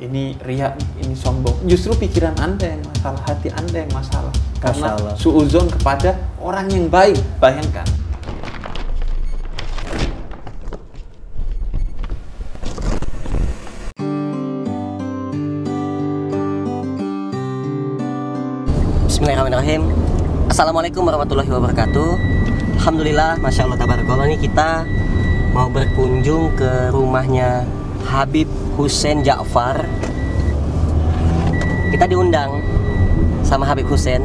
ini riak, ini sombong justru pikiran anda yang masalah hati anda yang masalah karena masalah. suuzon kepada orang yang baik bayangkan Bismillahirrahmanirrahim Assalamualaikum warahmatullahi wabarakatuh Alhamdulillah Masya Allah Tabarakallah nih kita mau berkunjung ke rumahnya Habib Hussein Ja'far kita diundang sama Habib Hussein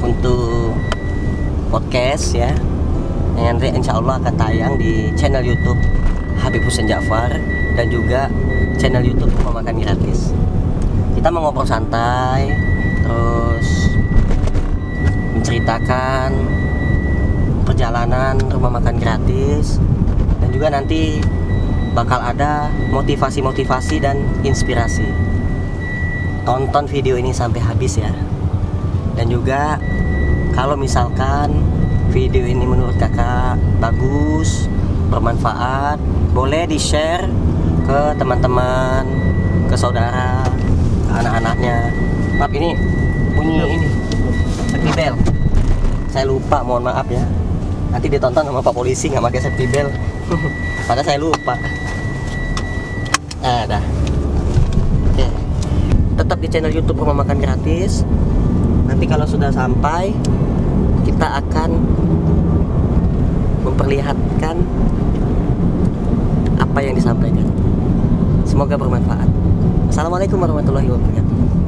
untuk podcast ya yang nanti insya Allah akan tayang di channel YouTube Habib Hussein Ja'far dan juga channel YouTube Rumah Makan Gratis. Kita mau ngobrol santai, terus menceritakan perjalanan rumah makan gratis dan juga nanti bakal ada motivasi-motivasi dan inspirasi. Tonton video ini sampai habis ya. Dan juga kalau misalkan video ini menurut kakak bagus, bermanfaat, boleh di-share ke teman-teman, ke saudara, ke anak-anaknya. Maaf ini bunyi ini. Happy bel. Saya lupa, mohon maaf ya nanti ditonton sama pak polisi nggak pakai safety belt maka saya lupa nah dah oke tetap di channel YouTube rumah makan gratis nanti kalau sudah sampai kita akan memperlihatkan apa yang disampaikan semoga bermanfaat assalamualaikum warahmatullahi wabarakatuh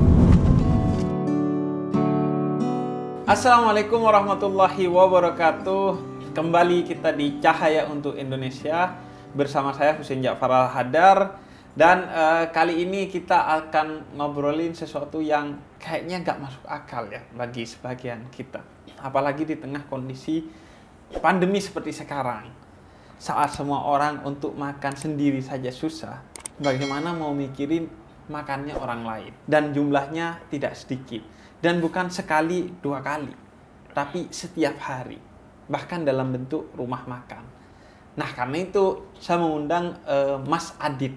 Assalamualaikum warahmatullahi wabarakatuh Kembali kita di Cahaya untuk Indonesia bersama saya Husin Ja'far Al-Hadar dan uh, kali ini kita akan ngobrolin sesuatu yang kayaknya nggak masuk akal ya bagi sebagian kita. Apalagi di tengah kondisi pandemi seperti sekarang. Saat semua orang untuk makan sendiri saja susah, bagaimana mau mikirin makannya orang lain dan jumlahnya tidak sedikit dan bukan sekali dua kali tapi setiap hari bahkan dalam bentuk rumah makan. Nah, karena itu saya mengundang uh, Mas Adit.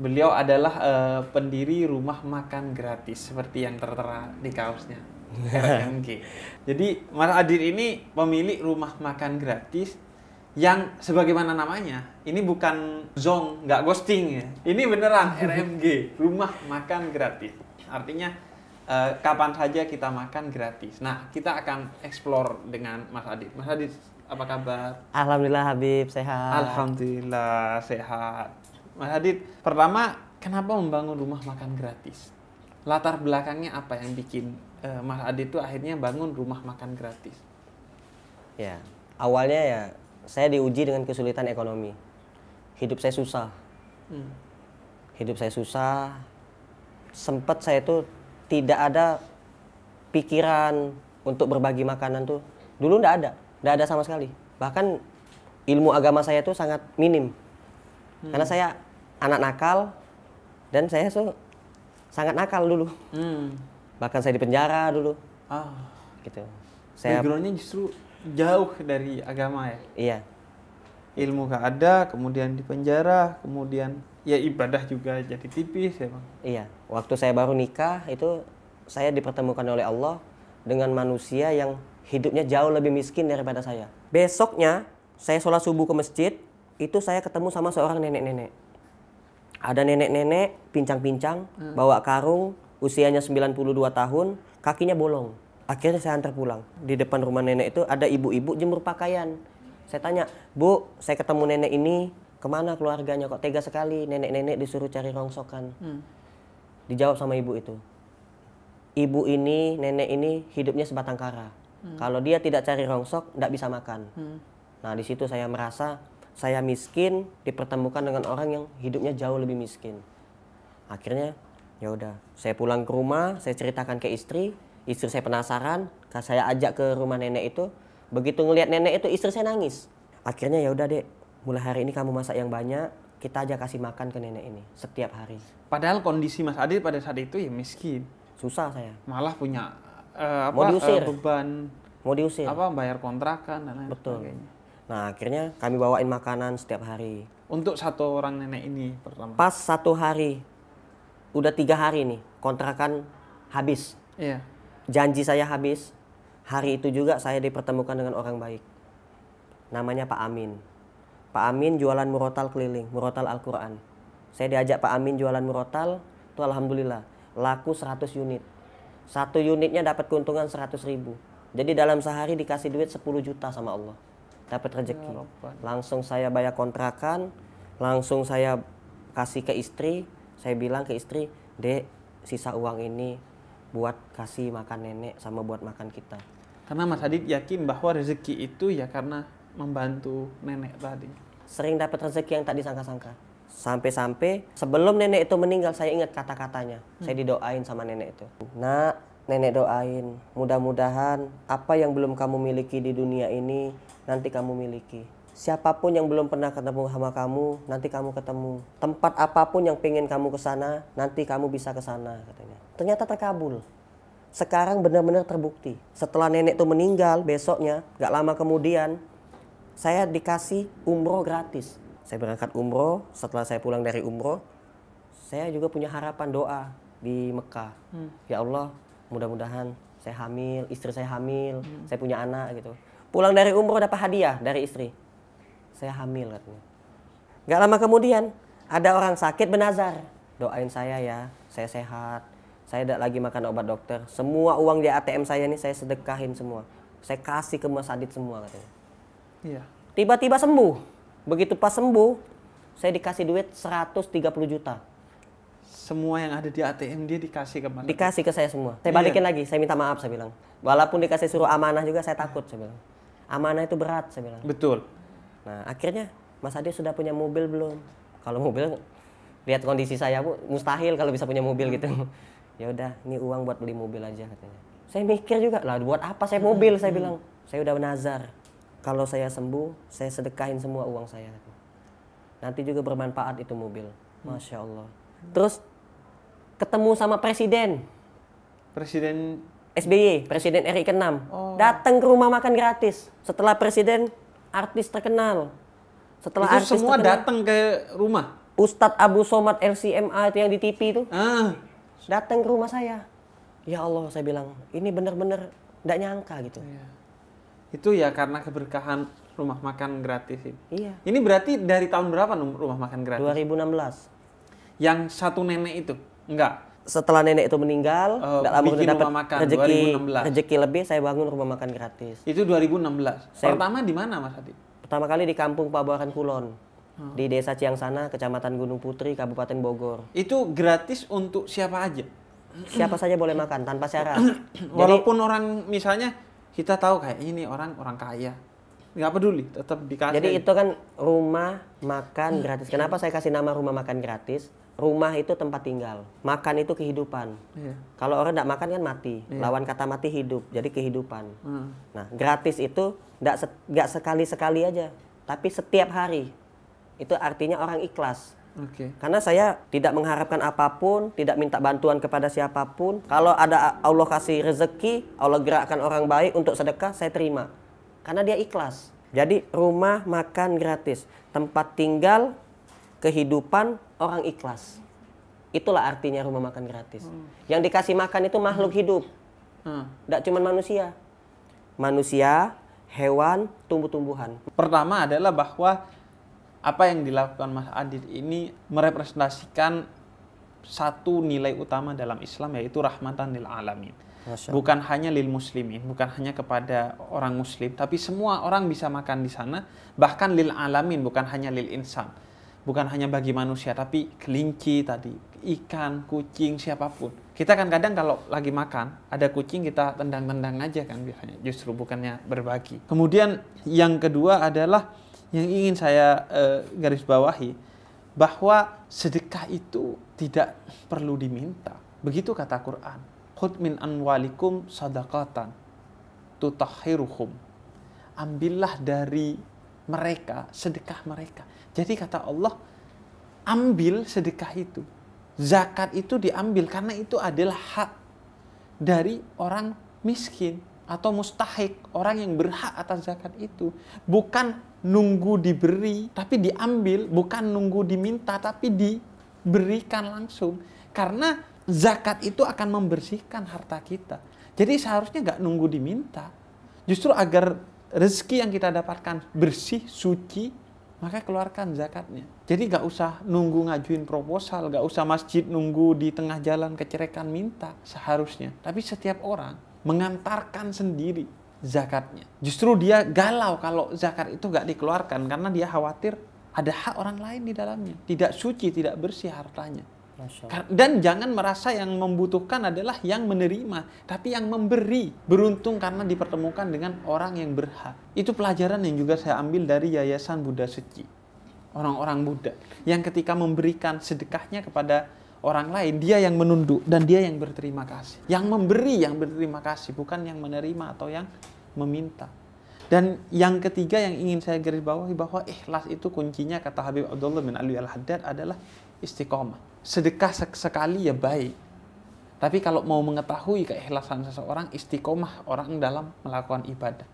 Beliau adalah uh, pendiri rumah makan gratis seperti yang tertera di kaosnya. RMG. Jadi Mas Adit ini pemilik rumah makan gratis yang sebagaimana namanya ini bukan zong nggak ghosting ya ini beneran RMG rumah makan gratis artinya Eh, kapan saja kita makan gratis. Nah, kita akan explore dengan Mas Adit. Mas Adit, apa kabar? Alhamdulillah Habib, sehat. Alhamdulillah sehat. Mas Adit, pertama kenapa membangun rumah makan gratis? Latar belakangnya apa yang bikin uh, Mas Adit itu akhirnya bangun rumah makan gratis? Ya, awalnya ya saya diuji dengan kesulitan ekonomi. Hidup saya susah. Hmm. Hidup saya susah. Sempat saya itu tidak ada pikiran untuk berbagi makanan tuh dulu tidak ada tidak ada sama sekali bahkan ilmu agama saya tuh sangat minim hmm. karena saya anak nakal dan saya so, sangat nakal dulu hmm. bahkan saya di penjara dulu ah. gitu saya backgroundnya justru jauh dari agama ya iya ilmu gak ada kemudian di penjara kemudian ya ibadah juga jadi tipis ya bang iya waktu saya baru nikah itu saya dipertemukan oleh Allah dengan manusia yang hidupnya jauh lebih miskin daripada saya besoknya saya sholat subuh ke masjid itu saya ketemu sama seorang nenek-nenek ada nenek-nenek pincang-pincang hmm. bawa karung usianya 92 tahun kakinya bolong akhirnya saya antar pulang di depan rumah nenek itu ada ibu-ibu jemur pakaian saya tanya bu saya ketemu nenek ini kemana keluarganya kok tega sekali nenek-nenek disuruh cari rongsokan hmm. dijawab sama ibu itu ibu ini nenek ini hidupnya sebatang kara hmm. kalau dia tidak cari rongsok tidak bisa makan hmm. nah di situ saya merasa saya miskin dipertemukan dengan orang yang hidupnya jauh lebih miskin akhirnya ya udah saya pulang ke rumah saya ceritakan ke istri istri saya penasaran saya ajak ke rumah nenek itu begitu ngelihat nenek itu istri saya nangis akhirnya ya udah deh mulai hari ini kamu masak yang banyak kita aja kasih makan ke nenek ini setiap hari padahal kondisi Mas Adit pada saat itu ya miskin susah saya malah punya uh, apa mau Uh, beban mau diusir apa bayar kontrakan dan lain betul sebagainya. nah akhirnya kami bawain makanan setiap hari untuk satu orang nenek ini pertama pas satu hari udah tiga hari nih kontrakan habis iya. janji saya habis hari itu juga saya dipertemukan dengan orang baik namanya Pak Amin Pak Amin jualan murotal keliling, murotal Al-Quran. Saya diajak Pak Amin jualan murotal, itu Alhamdulillah. Laku 100 unit. Satu unitnya dapat keuntungan 100 ribu. Jadi dalam sehari dikasih duit 10 juta sama Allah. Dapat rezeki. Ya langsung saya bayar kontrakan, langsung saya kasih ke istri. Saya bilang ke istri, dek sisa uang ini buat kasih makan nenek sama buat makan kita. Karena Mas Adit yakin bahwa rezeki itu ya karena membantu nenek tadi? Sering dapat rezeki yang tak disangka-sangka. Sampai-sampai sebelum nenek itu meninggal saya ingat kata-katanya. Hmm. Saya didoain sama nenek itu. Nak, nenek doain mudah-mudahan apa yang belum kamu miliki di dunia ini nanti kamu miliki. Siapapun yang belum pernah ketemu sama kamu, nanti kamu ketemu. Tempat apapun yang pengen kamu ke sana, nanti kamu bisa ke sana katanya. Ternyata terkabul sekarang benar-benar terbukti. Setelah nenek itu meninggal, besoknya, gak lama kemudian, saya dikasih umroh gratis. Saya berangkat umroh, setelah saya pulang dari umroh, saya juga punya harapan doa di Mekah. Hmm. Ya Allah, mudah-mudahan saya hamil, istri saya hamil, hmm. saya punya anak gitu. Pulang dari umroh dapat hadiah dari istri. Saya hamil katanya. Gak lama kemudian ada orang sakit benazar. Doain saya ya, saya sehat. Saya tidak lagi makan obat dokter. Semua uang di ATM saya ini saya sedekahin semua. Saya kasih ke Mas Adit semua katanya Iya. Tiba-tiba sembuh. Begitu pas sembuh, saya dikasih duit 130 juta. Semua yang ada di ATM dia dikasih ke mana? Dikasih ke saya semua. Saya iya. balikin yeah. lagi, saya minta maaf saya bilang. Walaupun dikasih suruh amanah juga saya takut saya bilang. Amanah itu berat saya bilang. Betul. Nah, akhirnya Mas Adi sudah punya mobil belum? Kalau mobil lihat kondisi saya bu mustahil kalau bisa punya mobil gitu ya udah ini uang buat beli mobil aja katanya saya mikir juga lah buat apa saya mobil saya hmm. bilang saya udah nazar kalau saya sembuh saya sedekahin semua uang saya nanti juga bermanfaat itu mobil hmm. masya allah terus ketemu sama presiden presiden SBY presiden RI ke-6 oh. datang ke rumah makan gratis setelah presiden artis terkenal setelah itu artis semua datang ke rumah Ustadz Abu Somad LCMA itu yang di TV itu ah. datang ke rumah saya ya Allah saya bilang ini benar-benar tidak nyangka gitu yeah itu ya karena keberkahan rumah makan gratis ini. Iya. Ini berarti dari tahun berapa rumah makan gratis? 2016. Yang satu nenek itu? Enggak. Setelah nenek itu meninggal, uh, lama udah dapat rumah makan rezeki, rezeki lebih, saya bangun rumah makan gratis. Itu 2016. Saya, pertama di mana Mas Adi? Pertama kali di kampung Pabuaran Kulon. Hmm. Di Desa Ciang Sana, Kecamatan Gunung Putri, Kabupaten Bogor. Itu gratis untuk siapa aja? Siapa saja boleh makan tanpa syarat. Walaupun Jadi, orang misalnya kita tahu kayak ini orang orang kaya nggak peduli tetap dikasih jadi itu kan rumah makan gratis kenapa saya kasih nama rumah makan gratis rumah itu tempat tinggal makan itu kehidupan yeah. kalau orang tidak makan kan mati yeah. lawan kata mati hidup jadi kehidupan hmm. nah gratis itu tidak se sekali sekali aja tapi setiap hari itu artinya orang ikhlas Okay. Karena saya tidak mengharapkan apapun, tidak minta bantuan kepada siapapun. Kalau ada Allah kasih rezeki, Allah gerakkan orang baik untuk sedekah, saya terima. Karena dia ikhlas. Jadi rumah makan gratis, tempat tinggal, kehidupan orang ikhlas. Itulah artinya rumah makan gratis. Hmm. Yang dikasih makan itu makhluk hidup. Tidak hmm. cuma manusia. Manusia, hewan, tumbuh-tumbuhan. Pertama adalah bahwa apa yang dilakukan Mas Adit ini merepresentasikan satu nilai utama dalam Islam yaitu rahmatan lil alamin. Bukan hanya lil muslimin, bukan hanya kepada orang muslim, tapi semua orang bisa makan di sana, bahkan lil alamin bukan hanya lil insan. Bukan hanya bagi manusia, tapi kelinci tadi, ikan, kucing, siapapun. Kita kan kadang kalau lagi makan, ada kucing kita tendang-tendang aja kan biasanya, justru bukannya berbagi. Kemudian yang kedua adalah yang ingin saya uh, garis bawahi bahwa sedekah itu tidak perlu diminta. Begitu kata Quran. Khud min anwalikum sadaqatan tutahhiruhum. Ambillah dari mereka sedekah mereka. Jadi kata Allah, ambil sedekah itu. Zakat itu diambil karena itu adalah hak dari orang miskin atau mustahik, orang yang berhak atas zakat itu, bukan nunggu diberi tapi diambil, bukan nunggu diminta tapi diberikan langsung. Karena zakat itu akan membersihkan harta kita. Jadi seharusnya nggak nunggu diminta. Justru agar rezeki yang kita dapatkan bersih, suci, maka keluarkan zakatnya. Jadi nggak usah nunggu ngajuin proposal, nggak usah masjid nunggu di tengah jalan kecerekan minta seharusnya. Tapi setiap orang mengantarkan sendiri zakatnya. Justru dia galau kalau zakat itu gak dikeluarkan karena dia khawatir ada hak orang lain di dalamnya. Tidak suci, tidak bersih hartanya. Dan jangan merasa yang membutuhkan adalah yang menerima, tapi yang memberi. Beruntung karena dipertemukan dengan orang yang berhak. Itu pelajaran yang juga saya ambil dari Yayasan Buddha Suci. Orang-orang Buddha yang ketika memberikan sedekahnya kepada orang lain, dia yang menunduk dan dia yang berterima kasih. Yang memberi yang berterima kasih, bukan yang menerima atau yang meminta. Dan yang ketiga yang ingin saya garis bawahi bahwa ikhlas itu kuncinya kata Habib Abdullah bin Alwi Al-Haddad adalah istiqomah. Sedekah sekali ya baik. Tapi kalau mau mengetahui keikhlasan seseorang, istiqomah orang dalam melakukan ibadah.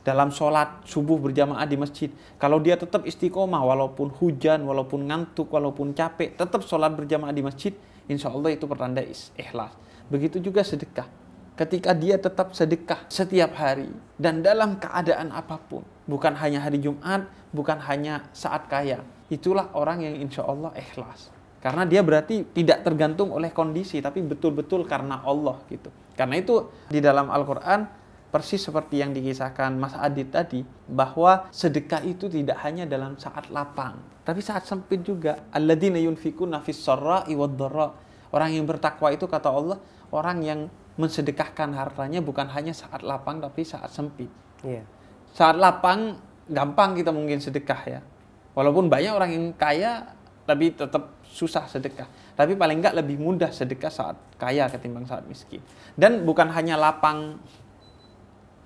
Dalam sholat subuh berjamaah di masjid. Kalau dia tetap istiqomah walaupun hujan, walaupun ngantuk, walaupun capek, tetap sholat berjamaah di masjid, insya Allah itu pertanda ikhlas. Begitu juga sedekah ketika dia tetap sedekah setiap hari dan dalam keadaan apapun, bukan hanya hari Jumat, bukan hanya saat kaya. Itulah orang yang insya Allah ikhlas. Karena dia berarti tidak tergantung oleh kondisi, tapi betul-betul karena Allah gitu. Karena itu di dalam Al-Quran persis seperti yang dikisahkan Mas Adit tadi, bahwa sedekah itu tidak hanya dalam saat lapang, tapi saat sempit juga. Alladzina yunfikuna fis sarra'i Orang yang bertakwa itu kata Allah, orang yang mensedekahkan hartanya bukan hanya saat lapang tapi saat sempit. Yeah. Saat lapang gampang kita mungkin sedekah ya. Walaupun banyak orang yang kaya tapi tetap susah sedekah. Tapi paling enggak lebih mudah sedekah saat kaya ketimbang saat miskin. Dan bukan hanya lapang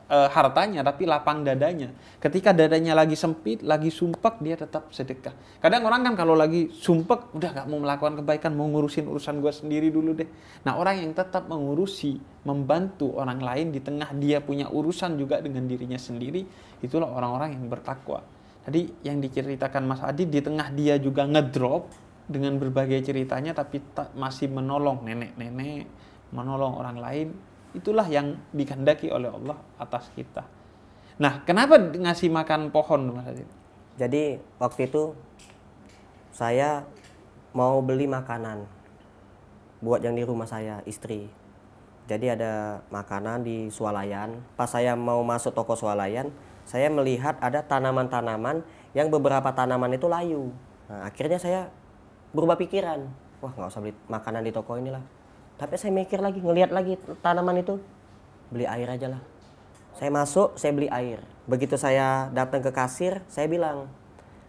e, hartanya tapi lapang dadanya. Ketika dadanya lagi sempit, lagi sumpek dia tetap sedekah. Kadang orang kan kalau lagi sumpek udah nggak mau melakukan kebaikan, mau ngurusin urusan gue sendiri dulu deh. Nah orang yang tetap mengurusi, membantu orang lain di tengah dia punya urusan juga dengan dirinya sendiri, itulah orang-orang yang bertakwa. Tadi yang diceritakan Mas Adi di tengah dia juga ngedrop dengan berbagai ceritanya tapi tak masih menolong nenek-nenek, menolong orang lain, Itulah yang dikehendaki oleh Allah atas kita. Nah, kenapa ngasih makan pohon, Mas Adit? Jadi waktu itu saya mau beli makanan buat yang di rumah saya, istri. Jadi ada makanan di swalayan. Pas saya mau masuk toko swalayan, saya melihat ada tanaman-tanaman yang beberapa tanaman itu layu. Nah, akhirnya saya berubah pikiran. Wah, nggak usah beli makanan di toko inilah tapi saya mikir lagi, ngelihat lagi tanaman itu, beli air aja lah. Saya masuk, saya beli air. Begitu saya datang ke kasir, saya bilang,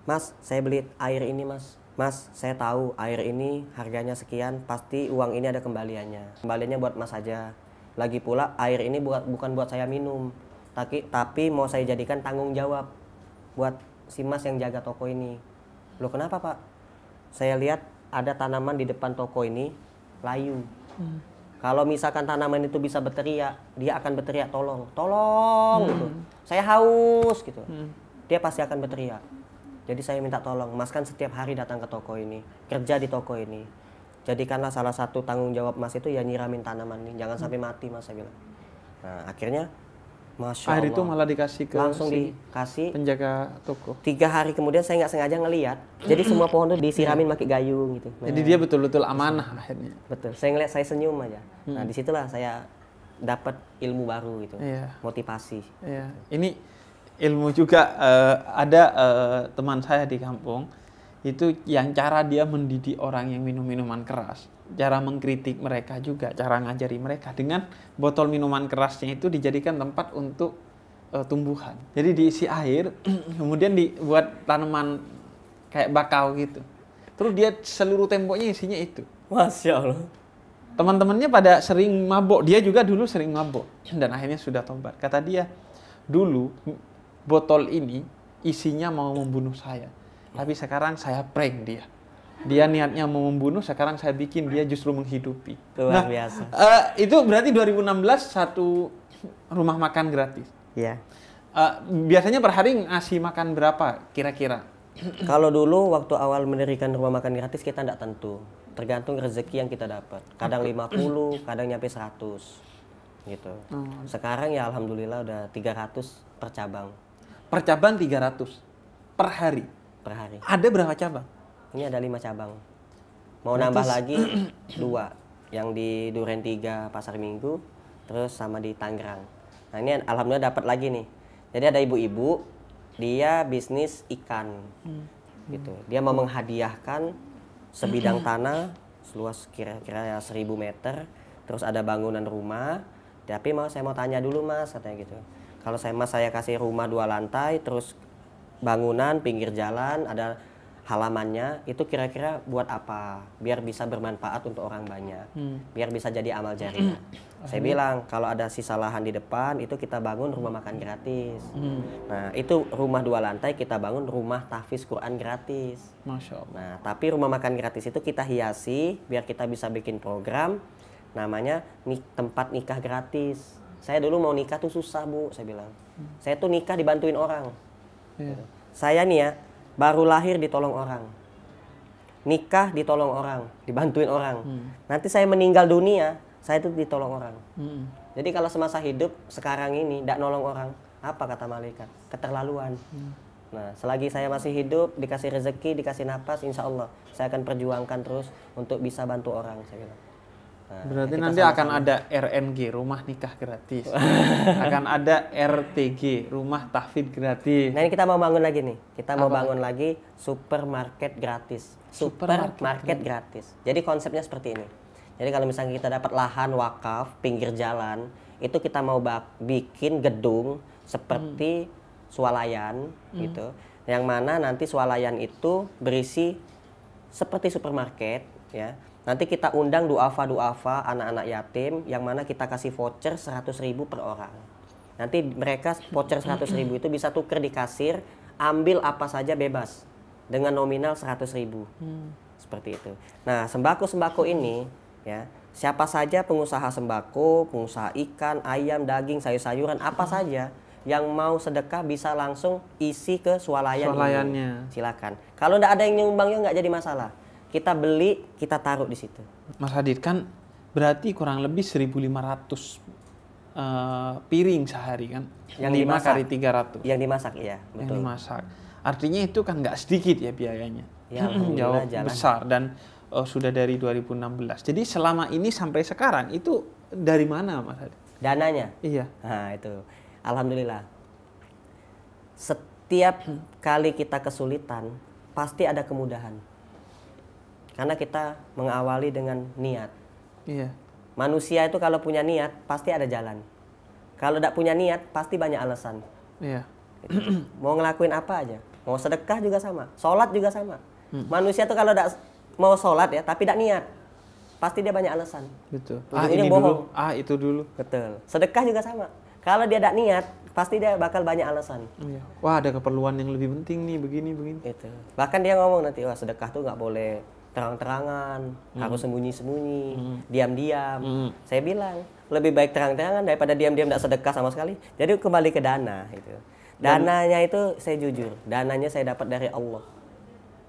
Mas, saya beli air ini mas. Mas, saya tahu air ini harganya sekian, pasti uang ini ada kembaliannya. Kembaliannya buat mas aja. Lagi pula air ini buat, bukan buat saya minum, tapi, tapi mau saya jadikan tanggung jawab buat si mas yang jaga toko ini. Loh kenapa pak? Saya lihat ada tanaman di depan toko ini, layu. Hmm. Kalau misalkan tanaman itu bisa berteriak, dia akan berteriak tolong, tolong hmm. gitu. Saya haus gitu. Hmm. Dia pasti akan berteriak. Jadi saya minta tolong, Mas kan setiap hari datang ke toko ini, kerja di toko ini. Jadikanlah salah satu tanggung jawab Mas itu ya nyiramin tanaman ini, jangan hmm. sampai mati Mas saya bilang. Nah, akhirnya Masya air Allah. itu malah dikasih ke langsung si dikasih penjaga toko. Tiga hari kemudian saya nggak sengaja ngeliat, jadi semua pohon itu disiramin iya. pakai gayung gitu. Jadi nah. dia betul-betul amanah akhirnya. Betul. Saya ngeliat saya senyum aja. Nah, hmm. Nah disitulah saya dapat ilmu baru gitu, yeah. motivasi. Yeah. Ini ilmu juga uh, ada uh, teman saya di kampung itu yang cara dia mendidik orang yang minum minuman keras cara mengkritik mereka juga cara ngajari mereka dengan botol minuman kerasnya itu dijadikan tempat untuk e, tumbuhan jadi diisi air kemudian dibuat tanaman kayak bakau gitu terus dia seluruh temboknya isinya itu masya allah teman-temannya pada sering mabok dia juga dulu sering mabok dan akhirnya sudah tobat kata dia dulu botol ini isinya mau membunuh saya tapi sekarang saya prank dia. Dia niatnya mau membunuh, sekarang saya bikin dia justru menghidupi. Luar nah, biasa. Uh, itu berarti 2016 satu rumah makan gratis. Iya. Yeah. Uh, biasanya per hari ngasih makan berapa kira-kira? Kalau dulu waktu awal mendirikan rumah makan gratis kita tidak tentu. Tergantung rezeki yang kita dapat. Kadang 50, kadang nyampe 100 gitu. Hmm. Sekarang ya alhamdulillah udah 300 per cabang. Per cabang 300 per hari per hari. Ada berapa cabang? Ini ada lima cabang. Mau nambah lagi dua, yang di Duren Tiga Pasar Minggu, terus sama di Tangerang. Nah ini alhamdulillah dapat lagi nih. Jadi ada ibu-ibu, dia bisnis ikan, hmm. gitu. Dia mau menghadiahkan sebidang tanah seluas kira-kira ya seribu meter, terus ada bangunan rumah. Tapi mau saya mau tanya dulu mas, katanya gitu. Kalau saya mas saya kasih rumah dua lantai, terus bangunan pinggir jalan ada halamannya itu kira-kira buat apa biar bisa bermanfaat untuk orang banyak hmm. biar bisa jadi amal jariah hmm. saya bilang kalau ada sisa lahan di depan itu kita bangun rumah makan gratis hmm. nah itu rumah dua lantai kita bangun rumah tahfiz Quran gratis Masya Allah. nah tapi rumah makan gratis itu kita hiasi biar kita bisa bikin program namanya tempat nikah gratis saya dulu mau nikah tuh susah bu saya bilang hmm. saya tuh nikah dibantuin orang Yeah. Gitu. Saya nih ya, baru lahir ditolong orang. Nikah ditolong orang, dibantuin orang. Hmm. Nanti saya meninggal dunia, saya itu ditolong orang. Hmm. Jadi kalau semasa hidup sekarang ini tidak nolong orang, apa kata malaikat? Keterlaluan. Hmm. Nah, selagi saya masih hidup, dikasih rezeki, dikasih nafas insya Allah saya akan perjuangkan terus untuk bisa bantu orang. Saya bilang. Nah, Berarti nanti sama -sama. akan ada RNG rumah nikah gratis, akan ada RTG rumah tahfidh gratis. Nah ini kita mau bangun lagi nih, kita Apa? mau bangun lagi supermarket gratis, supermarket, supermarket gratis. Jadi konsepnya seperti ini. Jadi kalau misalnya kita dapat lahan wakaf pinggir jalan, itu kita mau bikin gedung seperti hmm. swalayan hmm. gitu, yang mana nanti swalayan itu berisi seperti supermarket ya Nanti kita undang duafa-duafa anak-anak yatim yang mana kita kasih voucher 100 ribu per orang. Nanti mereka voucher 100 ribu itu bisa tuker di kasir, ambil apa saja bebas dengan nominal 100 ribu. Hmm. Seperti itu. Nah sembako-sembako ini ya siapa saja pengusaha sembako, pengusaha ikan, ayam, daging, sayur-sayuran apa hmm. saja yang mau sedekah bisa langsung isi ke swalayan Swalayannya. Ini. Silakan. Kalau tidak ada yang nyumbang ya nggak jadi masalah kita beli, kita taruh di situ. Mas Hadid kan berarti kurang lebih 1.500 Uh, eh, piring sehari kan yang 5 dimasak kali 300 yang dimasak ya, betul yang dimasak artinya itu kan nggak sedikit ya biayanya ya, hmm, jauh jalan. besar dan uh, sudah dari 2016 jadi selama ini sampai sekarang itu dari mana mas Hadid? dananya iya nah itu alhamdulillah setiap kali kita kesulitan pasti ada kemudahan karena kita mengawali dengan niat. Iya. Manusia itu kalau punya niat pasti ada jalan. Kalau tidak punya niat pasti banyak alasan. Iya. Gitu. mau ngelakuin apa aja, mau sedekah juga sama, sholat juga sama. Hmm. Manusia itu kalau tidak mau sholat ya, tapi tidak niat, pasti dia banyak alasan. Betul. Ah ini, ini bohong. Dulu. Ah itu dulu. Betul. Sedekah juga sama. Kalau dia tidak niat, pasti dia bakal banyak alasan. Iya. Wah ada keperluan yang lebih penting nih, begini begini. Itu. Bahkan dia ngomong nanti, wah sedekah tuh nggak boleh terang-terangan, hmm. harus sembunyi-sembunyi, hmm. diam-diam. Hmm. Saya bilang lebih baik terang-terangan daripada diam-diam tidak sedekah sama sekali. Jadi kembali ke dana itu. Dananya itu saya jujur, dananya saya dapat dari Allah.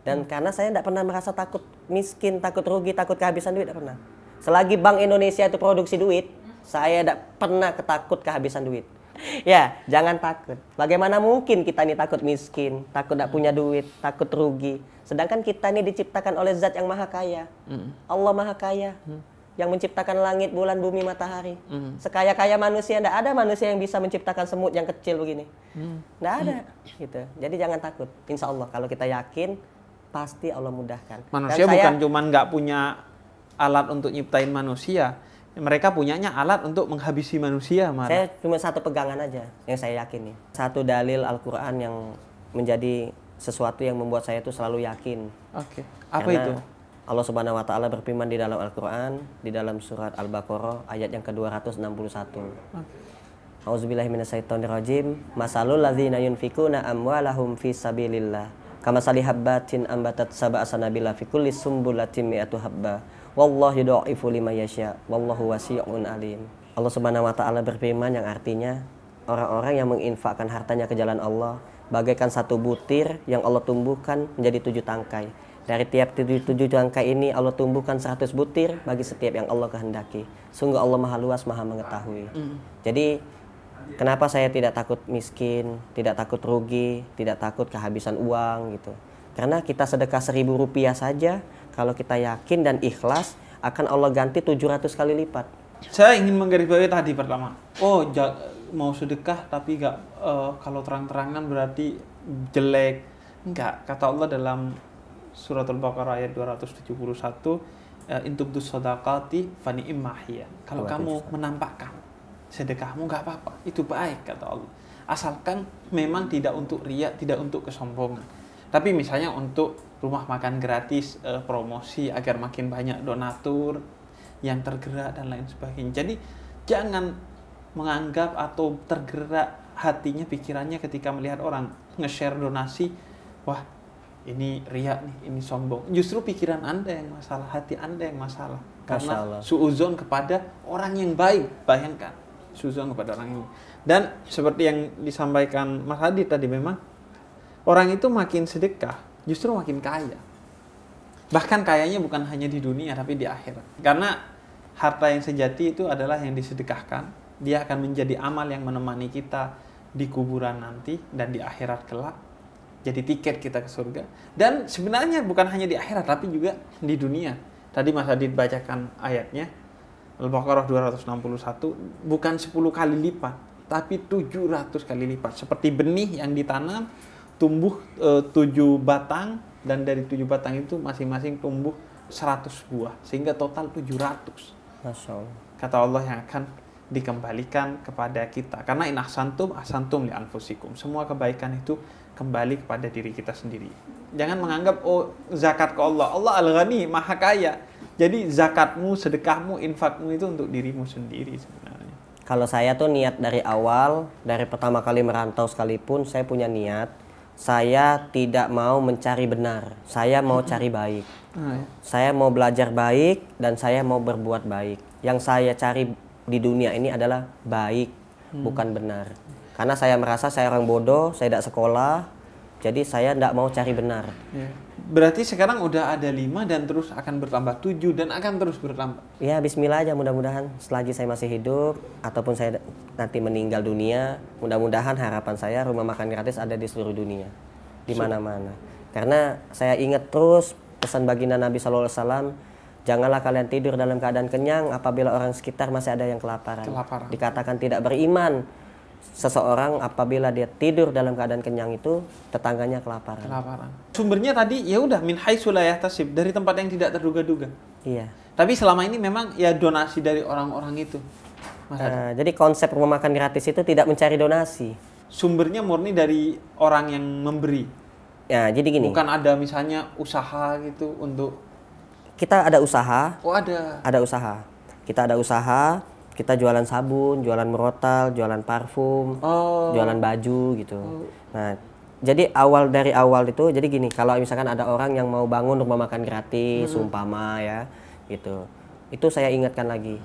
Dan hmm. karena saya tidak pernah merasa takut miskin, takut rugi, takut kehabisan duit, tidak pernah. Selagi Bank Indonesia itu produksi duit, hmm. saya tidak pernah ketakut kehabisan duit. ya, jangan takut. Bagaimana mungkin kita ini takut miskin, takut tidak punya duit, takut rugi. Sedangkan kita ini diciptakan oleh zat yang maha kaya. Hmm. Allah maha kaya. Hmm. Yang menciptakan langit, bulan, bumi, matahari. Hmm. Sekaya-kaya manusia, tidak ada manusia yang bisa menciptakan semut yang kecil begini. Tidak ada. Gitu. Jadi jangan takut. Insya Allah kalau kita yakin, pasti Allah mudahkan. Manusia Dan bukan cuma nggak punya alat untuk nyiptain manusia mereka punyanya alat untuk menghabisi manusia. Mara. Saya cuma satu pegangan aja yang saya yakini. Satu dalil Al-Quran yang menjadi sesuatu yang membuat saya itu selalu yakin. Oke. Okay. Apa itu? Allah Subhanahu wa taala berfirman di dalam Al-Qur'an di dalam surat Al-Baqarah ayat yang ke-261. Okay. Auzubillahi minasyaitonirrajim. Masalul ladzina yunfikuna amwalahum fi sabilillah. Kama salihabbatin ambatat sab'a sanabila fi kulli sumbulatin mi'atu habba Wallahu yudha'ifu lima yasya. Wallahu wasi'un alim. Allah Subhanahu wa taala berfirman yang artinya orang-orang yang menginfakkan hartanya ke jalan Allah bagaikan satu butir yang Allah tumbuhkan menjadi tujuh tangkai. Dari tiap tujuh, tujuh tangkai ini Allah tumbuhkan seratus butir bagi setiap yang Allah kehendaki. Sungguh Allah maha luas, maha mengetahui. Mm. Jadi kenapa saya tidak takut miskin, tidak takut rugi, tidak takut kehabisan uang gitu. Karena kita sedekah seribu rupiah saja, kalau kita yakin dan ikhlas, akan Allah ganti 700 kali lipat. Saya ingin menggarisbawahi tadi pertama. Oh, mau sedekah tapi nggak uh, kalau terang-terangan berarti jelek. Enggak, kata Allah dalam surat Al-Baqarah ayat 271 eh, intubdus sodakati fani imahia. Kalau kamu menampakkan sedekahmu nggak apa-apa, itu baik kata Allah. Asalkan memang tidak untuk riak, tidak untuk kesombongan. Tapi misalnya untuk rumah makan gratis uh, promosi agar makin banyak donatur yang tergerak dan lain sebagainya jadi jangan menganggap atau tergerak hatinya pikirannya ketika melihat orang nge-share donasi wah ini riak nih ini sombong justru pikiran anda yang masalah hati anda yang masalah karena suuzon kepada orang yang baik bayangkan suuzon kepada orang ini dan seperti yang disampaikan Mas Hadi tadi memang orang itu makin sedekah justru makin kaya. Bahkan kayanya bukan hanya di dunia tapi di akhirat. Karena harta yang sejati itu adalah yang disedekahkan. Dia akan menjadi amal yang menemani kita di kuburan nanti dan di akhirat kelak. Jadi tiket kita ke surga. Dan sebenarnya bukan hanya di akhirat tapi juga di dunia. Tadi Mas Adit bacakan ayatnya. Al-Baqarah 261 bukan 10 kali lipat tapi 700 kali lipat seperti benih yang ditanam tumbuh eh, tujuh batang dan dari tujuh batang itu masing-masing tumbuh seratus buah sehingga total tujuh ratus kata Allah yang akan dikembalikan kepada kita karena in santum asantum li anfusikum semua kebaikan itu kembali kepada diri kita sendiri jangan menganggap oh zakat ke Allah Allah al ghani maha kaya jadi zakatmu sedekahmu infakmu itu untuk dirimu sendiri sebenarnya kalau saya tuh niat dari awal dari pertama kali merantau sekalipun saya punya niat saya tidak mau mencari benar, saya mau cari baik. Saya mau belajar baik dan saya mau berbuat baik. Yang saya cari di dunia ini adalah baik, hmm. bukan benar. Karena saya merasa saya orang bodoh, saya tidak sekolah, jadi saya tidak mau cari benar. Yeah. Berarti sekarang udah ada lima dan terus akan bertambah tujuh dan akan terus bertambah. Ya Bismillah aja mudah-mudahan selagi saya masih hidup ataupun saya nanti meninggal dunia, mudah-mudahan harapan saya rumah makan gratis ada di seluruh dunia, di mana-mana. Karena saya ingat terus pesan baginda Nabi Shallallahu Alaihi Wasallam, janganlah kalian tidur dalam keadaan kenyang apabila orang sekitar masih ada yang kelaparan. kelaparan. Dikatakan tidak beriman seseorang apabila dia tidur dalam keadaan kenyang itu tetangganya kelaparan. Kelaparan. Sumbernya tadi ya udah min sulayah tasib dari tempat yang tidak terduga-duga. Iya. Tapi selama ini memang ya donasi dari orang-orang itu. uh, jadi konsep rumah makan gratis itu tidak mencari donasi. Sumbernya murni dari orang yang memberi. Ya, jadi gini. Bukan ada misalnya usaha gitu untuk kita ada usaha. Oh, ada. Ada usaha. Kita ada usaha kita jualan sabun, jualan merotal, jualan parfum, oh. jualan baju gitu. Oh. Nah, jadi awal dari awal itu jadi gini, kalau misalkan ada orang yang mau bangun rumah makan gratis, mm-hmm. umpama ya, gitu. Itu saya ingatkan lagi.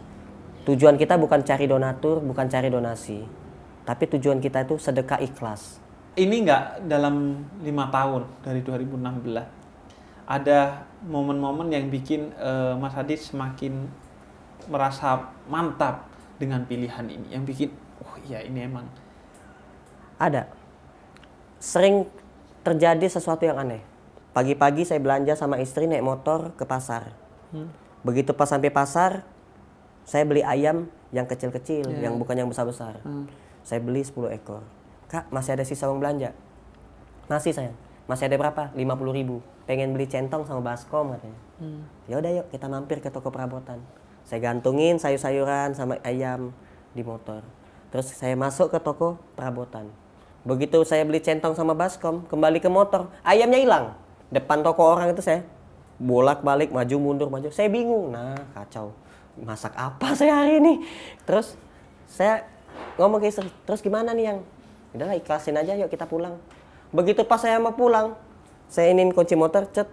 Tujuan kita bukan cari donatur, bukan cari donasi. Tapi tujuan kita itu sedekah ikhlas. Ini enggak dalam lima tahun dari 2016. Ada momen-momen yang bikin uh, Mas Adi semakin merasa mantap dengan pilihan ini yang bikin oh ya ini emang ada sering terjadi sesuatu yang aneh pagi-pagi saya belanja sama istri naik motor ke pasar hmm. begitu pas sampai pasar saya beli ayam yang kecil-kecil yeah. yang bukan yang besar-besar hmm. saya beli 10 ekor kak masih ada sisa uang belanja masih sayang masih ada berapa? 50 ribu. Pengen beli centong sama baskom katanya. Hmm. Ya udah yuk kita mampir ke toko perabotan saya gantungin sayur-sayuran sama ayam di motor terus saya masuk ke toko perabotan begitu saya beli centong sama baskom kembali ke motor ayamnya hilang depan toko orang itu saya bolak-balik maju mundur maju saya bingung nah kacau masak apa saya hari ini terus saya ngomong ke istri terus gimana nih yang udahlah ikhlasin aja yuk kita pulang begitu pas saya mau pulang saya ingin kunci motor cet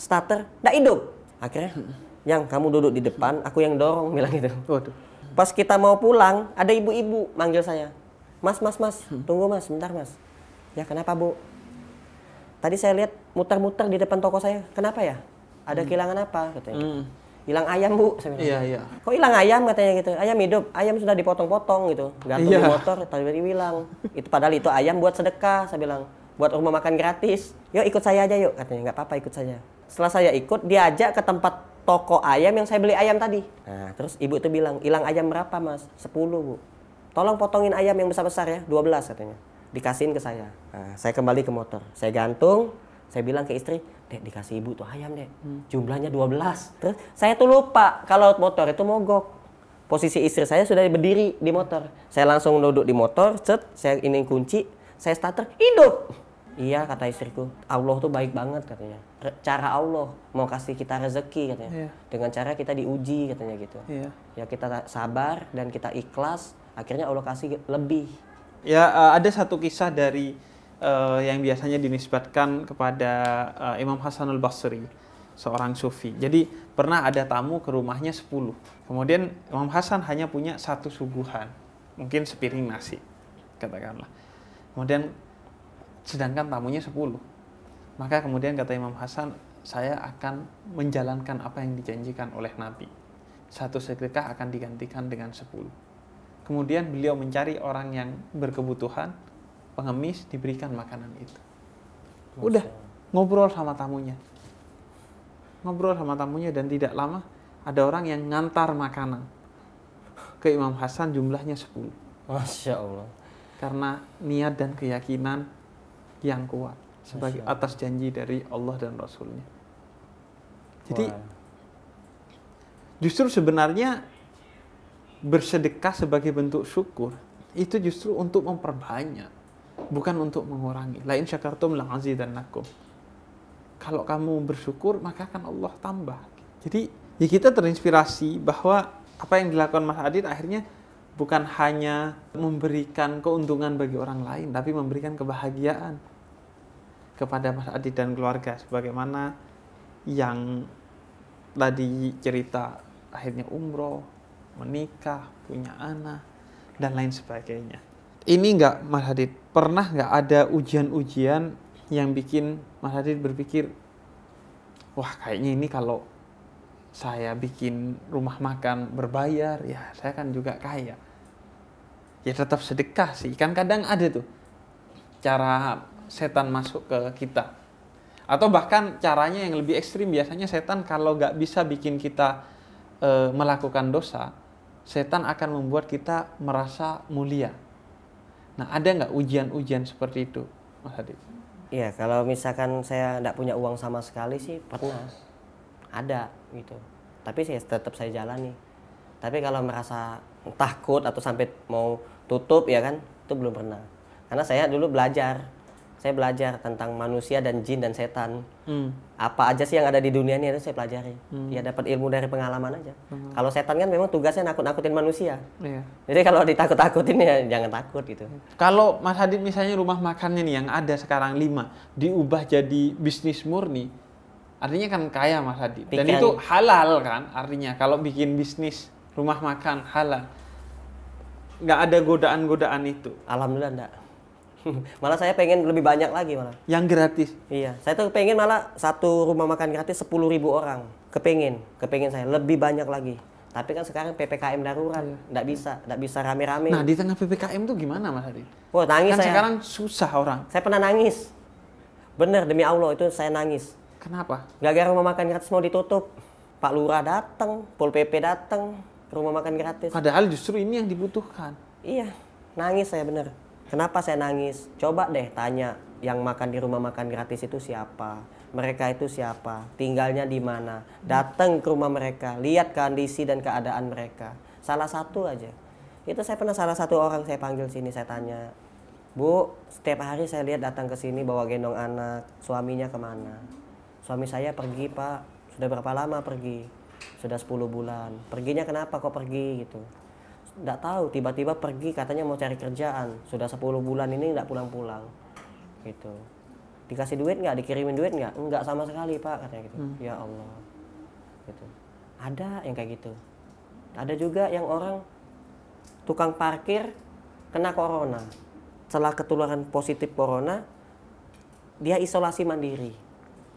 starter tidak hidup akhirnya yang kamu duduk di depan, aku yang dorong bilang gitu. Waduh. Pas kita mau pulang, ada ibu-ibu manggil saya. Mas, mas, mas, hmm. tunggu mas, sebentar mas. Ya kenapa bu? Tadi saya lihat muter-muter di depan toko saya. Kenapa ya? Ada hmm. kehilangan apa? Katanya. Gitu. Hmm. Hilang ayam bu, saya Iya iya. Kok hilang ayam katanya gitu? Ayam hidup, ayam sudah dipotong-potong gitu. Gantung iya. di motor, tadi tadi bilang. itu padahal itu ayam buat sedekah, saya bilang. Buat rumah makan gratis. Yuk ikut saya aja yuk, katanya. Nggak apa-apa ikut saya. Setelah saya ikut, diajak ke tempat toko ayam yang saya beli ayam tadi. Nah, terus ibu itu bilang, hilang ayam berapa mas? Sepuluh bu. Tolong potongin ayam yang besar-besar ya, dua belas katanya. Dikasihin ke saya. Nah, saya kembali ke motor. Saya gantung, saya bilang ke istri, dek dikasih ibu tuh ayam dek. Hmm. Jumlahnya Jumlahnya 12. Terus saya tuh lupa kalau motor itu mogok. Posisi istri saya sudah berdiri di motor. Saya langsung duduk di motor, cet, saya ini kunci, saya starter, hidup. Iya kata istriku, Allah tuh baik banget katanya cara Allah mau kasih kita rezeki katanya yeah. dengan cara kita diuji katanya gitu yeah. ya kita sabar dan kita ikhlas akhirnya Allah kasih lebih ya eh, ada satu kisah dari uh, yang biasanya dinisbatkan kepada uh, Imam Hasan al Basri seorang sufi jadi pernah ada tamu ke rumahnya 10 kemudian Imam Hasan hanya punya satu suguhan mungkin sepiring nasi katakanlah kemudian sedangkan tamunya 10 maka kemudian kata Imam Hasan, saya akan menjalankan apa yang dijanjikan oleh Nabi. Satu sedekah akan digantikan dengan sepuluh. Kemudian beliau mencari orang yang berkebutuhan, pengemis diberikan makanan itu. Udah ngobrol sama tamunya. Ngobrol sama tamunya dan tidak lama ada orang yang ngantar makanan ke Imam Hasan jumlahnya sepuluh. Masya Allah. Karena niat dan keyakinan yang kuat sebagai atas janji dari Allah dan Rasulnya. Jadi justru sebenarnya bersedekah sebagai bentuk syukur itu justru untuk memperbanyak, bukan untuk mengurangi. Lain syakartum la nakum. Kalau kamu bersyukur maka akan Allah tambah. Jadi ya kita terinspirasi bahwa apa yang dilakukan Mas Adit akhirnya bukan hanya memberikan keuntungan bagi orang lain, tapi memberikan kebahagiaan kepada Mas Adi dan keluarga sebagaimana yang tadi cerita akhirnya umroh, menikah, punya anak dan lain sebagainya. Ini nggak Mas Hadid pernah nggak ada ujian-ujian yang bikin Mas Hadid berpikir wah kayaknya ini kalau saya bikin rumah makan berbayar ya saya kan juga kaya ya tetap sedekah sih kan kadang ada tuh cara setan masuk ke kita. Atau bahkan caranya yang lebih ekstrim biasanya setan kalau nggak bisa bikin kita e, melakukan dosa, setan akan membuat kita merasa mulia. Nah ada nggak ujian-ujian seperti itu, Mas Hadi? Iya kalau misalkan saya nggak punya uang sama sekali sih pernah ada gitu. Tapi saya tetap saya jalani. Tapi kalau merasa takut atau sampai mau tutup ya kan itu belum pernah. Karena saya dulu belajar saya belajar tentang manusia dan jin dan setan. Hmm. Apa aja sih yang ada di dunia ini itu saya pelajari. Hmm. Ya dapat ilmu dari pengalaman aja. Hmm. Kalau setan kan memang tugasnya nakut-nakutin manusia. Yeah. Jadi kalau ditakut-takutin ya jangan takut gitu. Kalau Mas Hadid misalnya rumah makannya nih yang ada sekarang lima diubah jadi bisnis murni, artinya kan kaya Mas Hadid. Dan itu halal kan artinya kalau bikin bisnis rumah makan halal. Nggak ada godaan-godaan itu. Alhamdulillah enggak malah saya pengen lebih banyak lagi malah. Yang gratis? Iya. Saya tuh pengen malah satu rumah makan gratis 10 ribu orang. Kepengen. Kepengen saya. Lebih banyak lagi. Tapi kan sekarang PPKM darurat, iya. nggak iya. bisa, nggak bisa rame-rame. Nah di tengah PPKM tuh gimana Mas Hadi? Wah nangis kan saya. sekarang susah orang. Saya pernah nangis. Bener, demi Allah itu saya nangis. Kenapa? Gara-gara rumah makan gratis mau ditutup. Pak Lurah datang, Pol PP datang, rumah makan gratis. Padahal justru ini yang dibutuhkan. Iya, nangis saya bener. Kenapa saya nangis? Coba deh tanya yang makan di rumah makan gratis itu siapa? Mereka itu siapa? Tinggalnya di mana? Datang ke rumah mereka, lihat kondisi dan keadaan mereka. Salah satu aja. Itu saya pernah salah satu orang saya panggil sini, saya tanya, Bu, setiap hari saya lihat datang ke sini bawa gendong anak, suaminya kemana? Suami saya pergi pak, sudah berapa lama pergi? Sudah 10 bulan. Perginya kenapa kok pergi gitu? nggak tahu tiba-tiba pergi katanya mau cari kerjaan sudah 10 bulan ini nggak pulang-pulang gitu dikasih duit nggak dikirimin duit nggak nggak sama sekali pak katanya gitu hmm. ya Allah gitu ada yang kayak gitu ada juga yang orang tukang parkir kena corona setelah ketularan positif corona dia isolasi mandiri